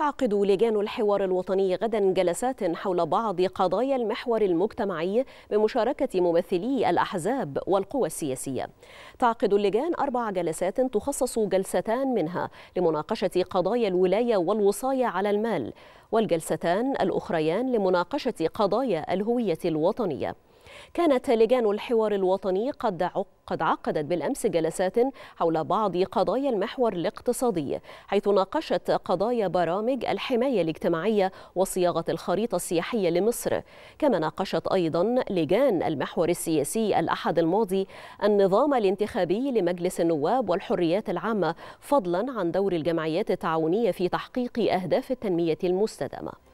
تعقد لجان الحوار الوطني غدا جلسات حول بعض قضايا المحور المجتمعي بمشاركة ممثلي الأحزاب والقوى السياسية تعقد اللجان أربع جلسات تخصص جلستان منها لمناقشة قضايا الولاية والوصاية على المال والجلستان الأخريان لمناقشة قضايا الهوية الوطنية كانت لجان الحوار الوطني قد قد عقدت بالامس جلسات حول بعض قضايا المحور الاقتصادي حيث ناقشت قضايا برامج الحمايه الاجتماعيه وصياغه الخريطه السياحيه لمصر كما ناقشت ايضا لجان المحور السياسي الاحد الماضي النظام الانتخابي لمجلس النواب والحريات العامه فضلا عن دور الجمعيات التعاونيه في تحقيق اهداف التنميه المستدامه